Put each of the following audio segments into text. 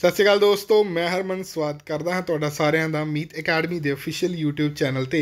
ਸਤਿ ਸ਼੍ਰੀ ਅਕਾਲ ਦੋਸਤੋ ਮੈਂ ਹਰਮਨ ਸਵਾਗਤ ਕਰਦਾ ਹਾਂ ਤੁਹਾਡਾ ਸਾਰਿਆਂ ਦਾ ਮੀਤ ਅਕੈਡਮੀ ਦੇ ਅਫੀਸ਼ੀਅਲ YouTube ਚੈਨਲ ਤੇ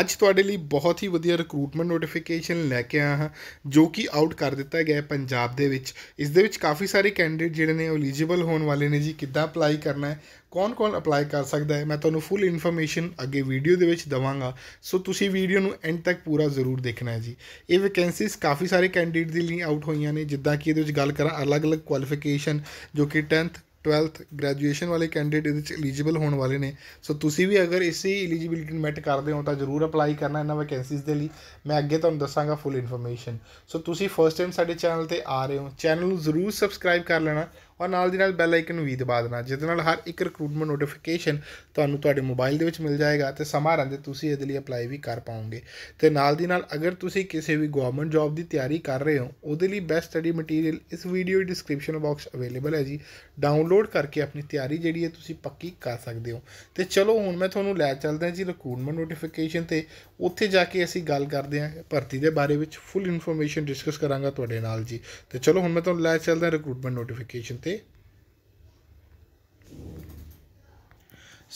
ਅੱਜ ਤੁਹਾਡੇ ਲਈ ਬਹੁਤ ਹੀ ਵਧੀਆ ਰਿਕਰੂਟਮੈਂਟ ਨੋਟੀਫਿਕੇਸ਼ਨ ਲੈ ਕੇ ਆਇਆ ਹਾਂ ਜੋ ਕਿ ਆਊਟ ਕਰ ਦਿੱਤਾ ਗਿਆ ਹੈ ਪੰਜਾਬ ਦੇ ਵਿੱਚ ਇਸ ਦੇ ਵਿੱਚ ਕਾਫੀ ਸਾਰੇ ਕੈਂਡੀਡੇਟ ਜਿਹੜੇ ਨੇ ਐਲੀਜੀਬਲ ਹੋਣ ਵਾਲੇ ਨੇ ਜੀ ਕਿੱਦਾਂ ਅਪਲਾਈ ਕਰਨਾ ਹੈ ਕੌਣ-ਕੌਣ ਅਪਲਾਈ ਕਰ ਸਕਦਾ ਹੈ ਮੈਂ ਤੁਹਾਨੂੰ ਫੁੱਲ ਇਨਫੋਰਮੇਸ਼ਨ ਅੱਗੇ ਵੀਡੀਓ ਦੇ ਵਿੱਚ ਦਵਾਂਗਾ ਸੋ ਤੁਸੀਂ ਵੀਡੀਓ ਨੂੰ ਐਂਡ ਤੱਕ ਪੂਰਾ ਜ਼ਰੂਰ ਦੇਖਣਾ ਹੈ ਜੀ ਇਹ ਵੈਕੈਂਸੀਜ਼ ਕਾਫੀ ਸਾਰੇ ਕੈਂਡੀਡੇਟ ਦੇ ਲਈ ਆਊਟ ਹੋਈਆਂ ਨੇ ਜਿੱਦਾਂ ਕਿ ਇਹਦੇ ਵਿੱਚ ਗੱਲ ਕਰਾਂ ਅਲੱਗ-ਅਲੱਗ ਕੁਆਲੀਫਿਕੇਸ਼ਨ ਜੋ ਕਿ 10th 12th ਗ੍ਰੈਜੂਏਸ਼ਨ ਵਾਲੇ ਕੈਂਡੀਡੇਟ ਇਹਦੇ ਚ ਐਲੀਜੀਬਲ ਹੋਣ ਵਾਲੇ ਨੇ ਸੋ ਤੁਸੀਂ ਵੀ ਅਗਰ ਇਸੇ ਐਲੀਜੀਬਿਲਟੀ ਨੂੰ ਮੈਟ ਕਰਦੇ ਹੋ ਤਾਂ ਜ਼ਰੂਰ ਅਪਲਾਈ ਕਰਨਾ ਇਹਨਾਂ ਵੈਕੈਂਸੀਜ਼ ਦੇ ਲਈ ਮੈਂ ਅੱਗੇ ਤੁਹਾਨੂੰ ਦੱਸਾਂਗਾ ਫੁੱਲ ਇਨਫੋਰਮੇਸ਼ਨ ਸੋ ਤੁਸੀਂ ਫਰਸਟ ਟਾਈਮ ਸਾਡੇ ਚੈਨਲ ਤੇ ਆ ਰਹੇ ਹੋ ਚੈਨਲ ਨੂੰ ਜ਼ਰੂਰ ਸਬਸਕ੍ਰਾਈਬ ਕਰ ਲੈਣਾ ਔਰ ਨਾਲ ਦੀ ਨਾਲ ਬੈਲ ਆਈਕਨ ਵੀ ਦਬਾ ਦੇਣਾ ਜਿਸ ਨਾਲ ਹਰ ਇੱਕ ਰਿਕਰੂਟਮੈਂਟ ਨੋਟੀਫਿਕੇਸ਼ਨ ਤੁਹਾਨੂੰ ਤੁਹਾਡੇ ਮੋਬਾਈਲ ਦੇ ਵਿੱਚ ਮਿਲ ਜਾਏਗਾ ਤੇ ਸਮਾਂ ਰਹਿੰਦੇ ਤੁਸੀਂ ਇਹਦੇ ਲਈ ਅਪਲਾਈ ਵੀ ਕਰ ਪਾਓਗੇ ਤੇ ਨਾਲ ਦੀ ਨਾਲ ਅਗਰ ਤੁਸੀਂ ਕਿਸੇ ਵੀ ਗਵਰਨਮੈਂਟ ਜੌਬ ਦੀ ਤਿਆਰੀ ਕਰ ਰਹੇ ਹੋ ਉਹਦੇ ਲਈ ਬੈਸਟ ਸਟੱਡੀ ਮਟੀਰੀਅਲ ਇਸ ਵੀਡੀਓ ਡਿਸਕ੍ਰਿਪਸ਼ਨ ਬਾਕਸ ਅਵੇਲੇਬਲ ਹੈ ਜੀ ਡਾਊਨਲੋਡ ਕਰਕੇ ਆਪਣੀ ਤਿਆਰੀ ਜਿਹੜੀ ਹੈ ਤੁਸੀਂ ਪੱਕੀ ਕਰ ਸਕਦੇ ਹੋ ਤੇ ਚਲੋ ਹੁਣ ਮੈਂ ਤੁਹਾਨੂੰ ਲੈ ਚੱਲਦਾ ਜੀ ਰਿਕਰੂਟਮੈਂਟ ਨੋਟੀਫਿਕੇਸ਼ਨ ਤੇ ਉੱਥੇ ਜਾ ਕੇ ਅਸੀਂ ਗੱਲ ਕਰਦੇ ਹਾਂ ਭਰਤੀ ਦੇ ਬਾਰੇ ਵਿੱਚ ਫੁੱਲ ਇਨਫੋਰਮੇਸ਼ਨ ਡਿਸਕਸ ਕਰਾਂਗਾ ਤੁਹਾਡੇ ਨਾਲ ਜੀ ਤੇ ਚਲੋ ਹੁਣ ਮੈਂ ਤੁਹਾਨੂੰ ਲੈ ਚੱਲਦਾ ਰਿਕਰੂਟਮੈਂਟ ਨੋਟੀਫਿਕੇਸ਼ਨ ਤੇ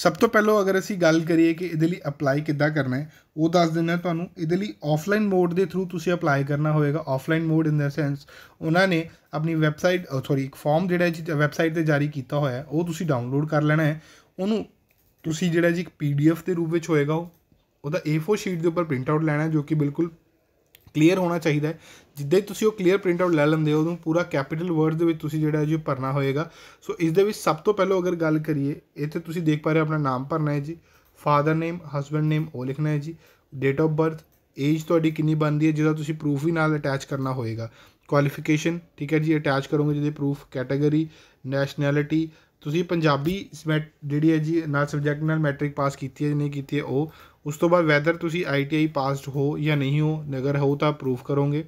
ਸਭ ਤੋਂ ਪਹਿਲਾਂ ਅਗਰ ਅਸੀਂ ਗੱਲ ਕਰੀਏ ਕਿ ਇਹਦੇ ਲਈ ਅਪਲਾਈ ਕਿੱਦਾਂ ਕਰਨਾ ਹੈ ਉਹ ਦੱਸ ਦਿੰਨਾ ਤੁਹਾਨੂੰ ਇਹਦੇ ਲਈ ਆਫਲਾਈਨ ਮੋਡ ਦੇ ਥਰੂ ਤੁਸੀਂ ਅਪਲਾਈ ਕਰਨਾ ਹੋਵੇਗਾ offline mode in the sense ਉਹਨਾਂ ਨੇ ਆਪਣੀ ਵੈਬਸਾਈਟ ਸੌਰੀ ਇੱਕ ਫਾਰਮ ਜਿਹੜਾ ਜੀ ਵੈਬਸਾਈਟ ਤੇ ਜਾਰੀ ਕੀਤਾ ਹੋਇਆ ਉਹ ਤੁਸੀਂ ਡਾਊਨਲੋਡ ਕਰ ਲੈਣਾ ਹੈ ਉਹਨੂੰ ਤੁਸੀਂ ਜਿਹੜਾ ਜੀ ਇੱਕ ਪੀਡੀਐਫ ਦੇ ਰੂਪ ਵਿੱਚ ਹੋਏਗਾ ਉਹ ਉਹਦਾ A4 ਸ਼ੀਟ ਦੇ ਉੱਪਰ ਪ੍ਰਿੰਟ ਆਊਟ ਲੈਣਾ ਜੋ ਕਿ ਬਿਲਕੁਲ ਕਲੀਅਰ ਹੋਣਾ ਚਾਹੀਦਾ ਹੈ ਜਿੱਦੇ ਤੁਸੀਂ ਉਹ ਕਲੀਅਰ ਪ੍ਰਿੰਟ ਆਊਟ ਲੈ ਲੈਂਦੇ ਹੋ ਉਹਨੂੰ ਪੂਰਾ ਕੈਪੀਟਲ ਵਰਡ ਦੇ ਵਿੱਚ ਤੁਸੀਂ ਜਿਹੜਾ ਜੀ ਭਰਨਾ ਹੋਏਗਾ ਸੋ ਇਸ ਦੇ ਵਿੱਚ ਸਭ ਤੋਂ ਪਹਿਲਾਂ ਅਗਰ ਗੱਲ ਕਰੀਏ ਇੱਥੇ ਤੁਸੀਂ ਦੇਖ ਪਾ ਰਹੇ ਆਪਣਾ ਨਾਮ ਭਰਨਾ ਹੈ ਜੀ ਫਾਦਰ ਨੇਮ ਹਸਬੰਡ ਨੇਮ ਉਹ ਲਿਖਣਾ ਹੈ ਜੀ ਡੇਟ ਆਫ ਬਰਥ ਏਜ ਤੁਹਾਡੀ ਕਿੰਨੀ ਬਣਦੀ ਹੈ ਜਿਹਦਾ ਤੁਸੀਂ ਪ੍ਰੂਫ ਵੀ ਨਾਲ ਅਟੈਚ ਕਰਨਾ ਹੋਏਗਾ ਕੁਆਲੀਫਿਕੇਸ਼ਨ ਠੀਕ ਹੈ ਜੀ ਅਟੈਚ ਕਰੋਗੇ ਜਿਹਦੇ ਪ੍ਰੂਫ ਕੈਟਾਗਰੀ ਨੈਸ਼ਨੈਲਿਟੀ ਤੁਸੀਂ ਪੰਜਾਬੀ ਜਿਹੜੀ ਹੈ ਜੀ ਨਾਲ ਸਬਜੈਕਟ ਨਾਲ ਮੈਟ੍ਰਿਕ ਪਾਸ ਕੀਤੀ ਹੈ ਜਾਂ ਨਹੀਂ ਕੀਤੀ ਹੈ ਉਹ ਉਸ ਤੋਂ ਬਾਅਦ ਵੈਦਰ ਤੁਸੀਂ ਆਈਟੀਆਈ ਪਾਸਡ ਹੋ ਜਾਂ ਨਹੀਂ ਹੋ ਨਗਰ ਹੋ ਤਾਂ ਪ੍ਰੂਫ ਕਰੋਗੇ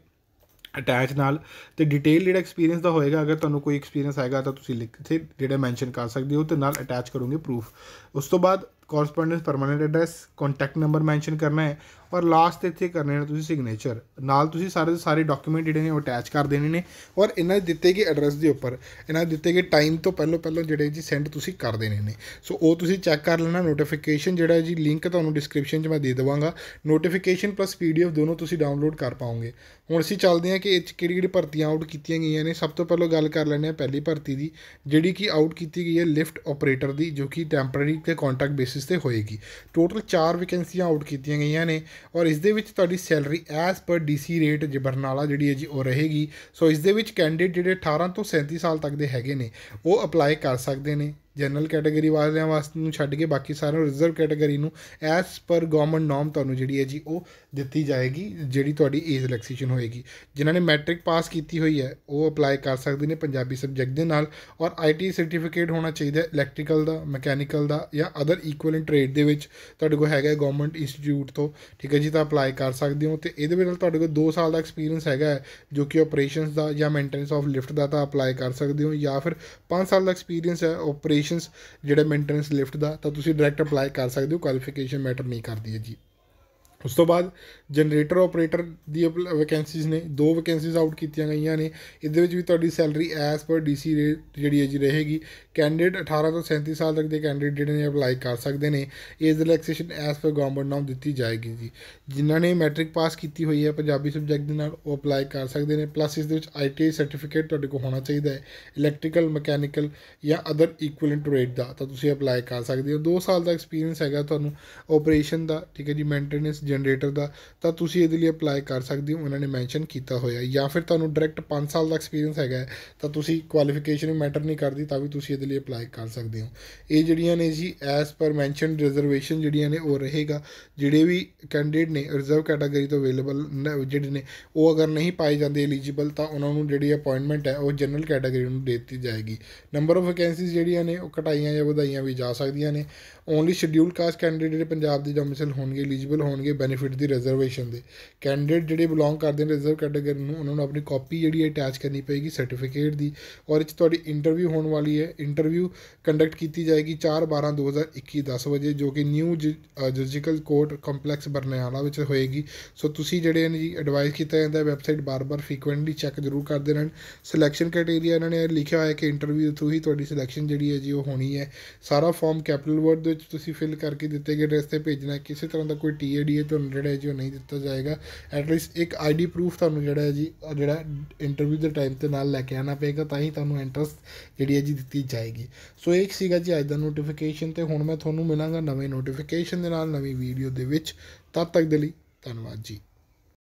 ਅਟੈਚ ਨਾਲ ਤੇ ਡਿਟੇਲ ਜਿਹੜਾ ਐਕਸਪੀਰੀਅੰਸ ਦਾ ਹੋਏਗਾ ਅਗਰ ਤੁਹਾਨੂੰ ਕੋਈ ਐਕਸਪੀਰੀਅੰਸ ਆਏਗਾ ਤਾਂ ਤੁਸੀਂ ਲਿਖ ਕੇ ਜਿਹੜਾ ਮੈਂਸ਼ਨ ਕਰ ਸਕਦੇ ਹੋ ਤੇ ਨਾਲ ਅਟੈਚ ਕਰੋਗੇ ਪ੍ਰੂਫ ਉਸ ਤੋਂ ਬਾਅਦ correspondence permanent address contact number mention ਕਰਨਾ ਹੈ ਪਰ ਲਾਸਟ ਤੇ ਇੱਥੇ ਕਰਨੇ ਨੇ ਤੁਸੀਂ ਸਿਗਨੇਚਰ ਨਾਲ ਤੁਸੀਂ ਸਾਰੇ ਦੇ ਸਾਰੇ ਡਾਕੂਮੈਂਟ ਜਿਹੜੇ ਨੇ ਉਹ ਅਟੈਚ ਕਰ ਦੇਣੇ ਨੇ ਔਰ ਇਹਨਾਂ ਦੇ ਦਿੱਤੇ ਗਏ ਐਡਰੈਸ ਦੇ ਉੱਪਰ ਇਹਨਾਂ ਦੇ ਦਿੱਤੇ ਗਏ ਟਾਈਮ ਤੋਂ ਪਹਿਲਾਂ ਪਹਿਲਾਂ ਜਿਹੜੇ ਜੀ ਸੈਂਡ ਤੁਸੀਂ ਕਰ ਦੇਣੇ ਨੇ ਸੋ ਉਹ ਤੁਸੀਂ ਚੈੱਕ ਕਰ ਲੈਣਾ ਨੋਟੀਫਿਕੇਸ਼ਨ ਜਿਹੜਾ ਜੀ ਲਿੰਕ ਤੁਹਾਨੂੰ ਡਿਸਕ੍ਰਿਪਸ਼ਨ 'ਚ ਮੈਂ ਦੇ ਦੇਵਾਂਗਾ ਨੋਟੀਫਿਕੇਸ਼ਨ ਪਲੱਸ ਪੀਡੀਐਫ ਦੋਨੋਂ ਤੁਸੀਂ ਡਾਊਨਲੋਡ ਕਰ ਪਾਓਗੇ ਹੁਣ ਅਸੀਂ ਚੱਲਦੇ ਹਾਂ ਕਿ ਇਹ ਕਿਹੜੀ ਕਿਹੜੀ ਭਰਤੀਆਂ ਆਊਟ ਕੀਤੀਆਂ ਗਈਆਂ ਨੇ ਸਭ ਤੋਂ ਪਹਿਲਾਂ ਗੱਲ ਕਰ ਲੈਣੇ ਆ ਪਹਿਲੀ ਭਰਤੀ ਦੀ ਜਿਹੜੀ ਕਿ ਆਊਟ ਕੀਤੀ ਗਈ ਹੈ ਲਿਫਟ ਆਪਰੇਟਰ ਦੀ ਜੋ ਕਿ ਟੈਂਪਰੇਰੀ ਤੇ ਕੰਟਰੈਕਟ ਬੇਸਿਸ ਤੇ ਹੋਏਗੀ ਟੋਟਲ 4 ਵੈਕੈਂਸੀਆਂ ਆਊਟ ਕੀਤੀਆਂ ਗਈਆਂ ਨੇ ਔਰ ਇਸ ਦੇ ਵਿੱਚ ਤੁਹਾਡੀ salary as per DC rate Barnala ਜਿਹੜੀ ਹੈ ਜੀ ਉਹ ਰਹੇਗੀ ਸੋ ਇਸ ਦੇ ਵਿੱਚ ਕੈਂਡੀਡੇਟ ਜਿਹੜੇ 18 ਤੋਂ 37 ਸਾਲ ਤੱਕ ਦੇ ਹੈਗੇ ਨੇ ਉਹ ਅਪਲਾਈ ਕਰ ਸਕਦੇ ਨੇ ਜਨਰਲ ਕੈਟਾਗਰੀ ਵਾਲਿਆਂ ਵਾਸਤੇ ਨੂੰ ਛੱਡ ਕੇ ਬਾਕੀ ਸਾਰਿਆਂ ਨੂੰ ਰਿਜ਼ਰਵ ਕੈਟਾਗਰੀ ਨੂੰ ਐਸ ਪਰ ਗਵਰਨਮੈਂਟ ਨਾਮ ਤੁਹਾਨੂੰ ਜਿਹੜੀ ਹੈ ਜੀ ਉਹ ਦਿੱਤੀ ਜਾਏਗੀ ਜਿਹੜੀ ਤੁਹਾਡੀ ਏਜ ਰਿਲੈਕਸੇਸ਼ਨ ਹੋਏਗੀ ਜਿਨ੍ਹਾਂ ਨੇ ਮੈਟ੍ਰਿਕ ਪਾਸ ਕੀਤੀ ਹੋਈ ਹੈ ਉਹ ਅਪਲਾਈ ਕਰ ਸਕਦੇ ਨੇ ਪੰਜਾਬੀ ਸਬਜੈਕਟ ਦੇ ਨਾਲ ਔਰ ਆਈਟੀ ਸਰਟੀਫਿਕੇਟ ਹੋਣਾ ਚਾਹੀਦਾ ਇਲੈਕਟ੍ਰੀਕਲ ਦਾ ਮਕੈਨੀਕਲ ਦਾ ਜਾਂ ਅਦਰ ਇਕੁਇਲੈਂਟ ਟ੍ਰੇਡ ਦੇ ਵਿੱਚ ਤੁਹਾਡੇ ਕੋਲ ਹੈਗਾ ਗਵਰਨਮੈਂਟ ਇੰਸਟੀਚਿਊਟ ਤੋਂ ਠੀਕ ਹੈ ਜੀ ਤਾਂ ਅਪਲਾਈ ਕਰ ਸਕਦੇ ਹੋ ਤੇ ਇਹਦੇ ਵਿੱਚ ਤੁਹਾਡੇ ਕੋਲ 2 ਸਾਲ ਦਾ ਐਕਸਪੀਰੀਅੰਸ ਹੈਗਾ ਜੋ ਕਿ ਆਪਰੇਸ਼ਨਸ ਦਾ ਜਾਂ ਮੇਨਟੇਨੈਂਸ ਆਫ ਲਿਫਟ ਦਾ ਤਾਂ ਅਪਲਾਈ ਕਰ ਸਕਦੇ ਹੋ ਜਾਂ ਫਿਰ 5 ਸਾਲ ਦਾ ਐਕਸਪੀਰੀਅੰਸ ਹੈ ਕੁਆਲੀਫਿਕੇਸ਼ਨਸ ਜਿਹੜਾ ਮੇਨਟੇਨੈਂਸ ਲਿਫਟ ਦਾ ਤਾਂ ਤੁਸੀਂ ਡਾਇਰੈਕਟ ਅਪਲਾਈ ਕਰ ਸਕਦੇ ਹੋ ਕੁਆਲੀਫਿਕੇਸ਼ਨ ਮੈਟਰ ਨਹੀਂ ਕਰਦੀ ਹੈ ਜੀ ਉਸ ਤੋਂ ਬਾਅਦ ਜਨਰੇਟਰ ਆਪਰੇਟਰ ਦੀ ਵੈਕੈਂਸੀਜ਼ ਨੇ ਦੋ ਵੈਕੈਂਸੀਜ਼ ਆਊਟ ਕੀਤੀਆਂ ਗਈਆਂ ਨੇ ਇਹਦੇ ਵਿੱਚ ਵੀ ਤੁਹਾਡੀ salary as per DC rate ਜਿਹੜੀ ਹੈ ਜੀ ਰਹੇਗੀ ਕੈਂਡੀਡੇਟ 18 ਤੋਂ 37 ਸਾਲ ਤੱਕ ਦੇ ਕੈਂਡੀਡੇਟ ਜਿਹੜੇ ਨੇ ਅਪਲਾਈ ਕਰ ਸਕਦੇ ਨੇ age relaxation as per government ਨਾਮ ਦਿੱਤੀ ਜਾਏਗੀ ਜੀ ਜਿਨ੍ਹਾਂ ਨੇ ਮੈਟ੍ਰਿਕ ਪਾਸ ਕੀਤੀ ਹੋਈ ਹੈ ਪੰਜਾਬੀ ਸਬਜੈਕਟ ਦੇ ਨਾਲ ਉਹ ਅਪਲਾਈ ਕਰ ਸਕਦੇ ਨੇ ਪਲੱਸ ਇਸ ਦੇ ਵਿੱਚ ਆਈਟੀ ਸਰਟੀਫਿਕੇਟ ਤੁਹਾਡੇ ਕੋਲ ਹੋਣਾ ਚਾਹੀਦਾ ਹੈ ਇਲੈਕਟ੍ਰੀਕਲ ਮਕੈਨੀਕਲ ਜਾਂ ਅਦਰ ਇਕੁਇਵਲੈਂਟ ਰੇਟ ਦਾ ਤਾਂ ਤੁਸੀਂ ਅਪਲਾਈ ਕਰ ਸਕਦੇ ਹੋ 2 ਸਾਲ ਦਾ ਐਕਸਪੀਰੀਅੰਸ ਹੈਗਾ ਤੁਹਾਨੂੰ ਆਪਰੇਸ਼ਨ ਦਾ ਠੀਕ ਹੈ ਜੀ ਮੇਨਟੇਨੈਂਸ ਜਨਰੇਟਰ ਦਾ ਤਾਂ ਤੁਸੀਂ ਇਹਦੇ ਲਈ ਅਪਲਾਈ ਕਰ ਸਕਦੇ ਹੋ ਉਹਨਾਂ ਨੇ ਮੈਂਸ਼ਨ ਕੀਤਾ ਹੋਇਆ ਜਾਂ ਫਿਰ ਤੁਹਾਨੂੰ ਡਾਇਰੈਕਟ 5 ਸਾਲ ਦਾ ਐਕਸਪੀਰੀਅੰਸ ਹੈਗਾ ਤਾਂ ਤੁਸੀਂ ਕੁਆਲੀਫਿਕੇਸ਼ਨ ਮੈਟਰ ਨਹੀਂ ਕਰਦੀ ਤਾਂ ਵੀ ਤੁਸੀਂ ਇਹਦੇ ਲਈ ਅਪਲਾਈ ਕਰ ਸਕਦੇ ਹੋ ਇਹ ਜਿਹੜੀਆਂ ਨੇ G as per mention reservation ਜਿਹੜੀਆਂ ਨੇ ਉਹ ਰਹੇਗਾ ਜਿਹੜੇ ਵੀ ਕੈਂਡੀਡੇਟ ਨੇ ਰਿਜ਼ਰਵ ਕੈਟਾਗਰੀ ਤੋਂ ਅਵੇਲੇਬਲ ਜਿਹੜੇ ਨੇ ਉਹ ਅਗਰ ਨਹੀਂ ਪਾਏ ਜਾਂਦੇ ਐਲੀਜੀਬਲ ਤਾਂ ਉਹਨਾਂ ਨੂੰ ਜਿਹੜੀ ਅਪਾਇੰਟਮੈਂਟ ਹੈ ਉਹ ਜਨਰਲ ਕੈਟਾਗਰੀ ਨੂੰ ਦੇ ਦਿੱਤੀ ਜਾਏਗੀ ਨੰਬਰ ਆਫ ਵੈਕੈਂਸੀਜ਼ ਜਿਹੜੀਆਂ ਨੇ ਉਹ ਘਟਾਈਆਂ ਜਾਂ ਵਧਾਈਆਂ ਵੀ ਜਾ ਸਕਦੀਆਂ ਨੇ only scheduled caste candidate Punjab ਦੇ ਡੋਮਿਸਾਈਲ ਹੋਣਗੇ ਐਲੀਜੀਬਲ ਹੋਣਗੇ ਬੈਨੀਫਿਟ ਦੀ ਰਿਜ਼ਰਵੇਸ਼ਨ ਦੇ ਕੈਂਡੀਡੇਟ ਜਿਹੜੇ ਬਿਲੋਂਗ ਕਰਦੇ ਨੇ ਰਿਜ਼ਰਵ ਕੈਟਾਗਰੀ ਨੂੰ ਉਹਨਾਂ ਨੂੰ ਆਪਣੀ ਕਾਪੀ ਜਿਹੜੀ ਹੈ ਅਟੈਚ ਕਰਨੀ ਪਏਗੀ ਸਰਟੀਫਿਕੇਟ ਦੀ ਔਰ ਇਹ ਤੁਹਾਡੀ ਇੰਟਰਵਿਊ ਹੋਣ ਵਾਲੀ ਹੈ ਇੰਟਰਵਿਊ ਕੰਡਕਟ ਕੀਤੀ ਜਾਏਗੀ 4/12/2021 10 ਵਜੇ ਜੋ ਕਿ new judicial court complex Barnala ਵਿੱਚ ਹੋਏਗੀ ਸੋ ਤੁਸੀਂ ਜਿਹੜੇ ਨੇ ਜੀ ਐਡਵਾਈਸ ਕੀਤਾ ਜਾਂਦਾ ਹੈ ਵੈਬਸਾਈਟ ਬਾਰ-ਬਾਰ ਫ੍ਰੀਕੁਐਂਟਲੀ ਚੈੱਕ ਜ਼ਰੂਰ ਕਰਦੇ ਰਹਿਣ ਸਿਲੈਕਸ਼ਨ ਕ੍ਰਾਈਟੇਰੀਆ ਇਹਨਾਂ ਨੇ ਲਿਖਿਆ ਹੋਇਆ ਕਿ ਇੰਟਰਵਿਊ ਥਰੂ ਹੀ ਤੁਹਾਡੀ ਸਿਲੈਕਸ਼ਨ ਜਿਹੜੀ ਹੈ ਜੀ ਉਹ ਹੋਣੀ ਹੈ ਸਾਰਾ ਫਾਰਮ ਕੈਪੀਟਲ ਵਰਡ ਦੇ ਵਿੱਚ ਤੁਸੀਂ ਫਿਲ ਕਰਕੇ ਦਿੱਤੇ ਗਏ ਐਡਰੈਸ ਤੇ ਭੇਜਣਾ ਕਿਸੇ ਤਰ੍ਹਾਂ ਦਾ ਕੋਈ ਟੀਏਡੀ ਤੁਹਾਨੂੰ ਜਿਹੜਾ ਹੈ ਜੀ ਉਹ ਨਹੀਂ ਦਿੱਤਾ ਜਾਏਗਾ ਐਟ ਲੀਸਟ ਇੱਕ ਆਈਡੀ ਪ੍ਰੂਫ ਤੁਹਾਨੂੰ ਜਿਹੜਾ ਹੈ ਜੀ ਜਿਹੜਾ ਇੰਟਰਵਿਊ ਦੇ ਟਾਈਮ ਤੇ ਨਾਲ ਲੈ ਕੇ ਆਣਾ ਪਏਗਾ ਤਾਂ ਹੀ ਤੁਹਾਨੂੰ ਐਂਟਰਸ ਜਿਹੜੀ ਹੈ ਜੀ ਦਿੱਤੀ ਜਾਏਗੀ ਸੋ ਇੱਕ ਸੀਗਾ ਜੀ ਅੱਜ ਦਾ ਨੋਟੀਫਿਕੇਸ਼ਨ ਤੇ ਹੁਣ ਮੈਂ ਤੁਹਾਨੂੰ ਮਿਲਾਂਗਾ ਨਵੇਂ ਨੋਟੀਫਿਕੇਸ਼ਨ ਦੇ ਨਾਲ ਨਵੀਂ ਵੀਡੀਓ ਦੇ ਵਿੱਚ ਤਦ ਤੱਕ ਦੇ ਲਈ ਧੰਨਵਾਦ ਜੀ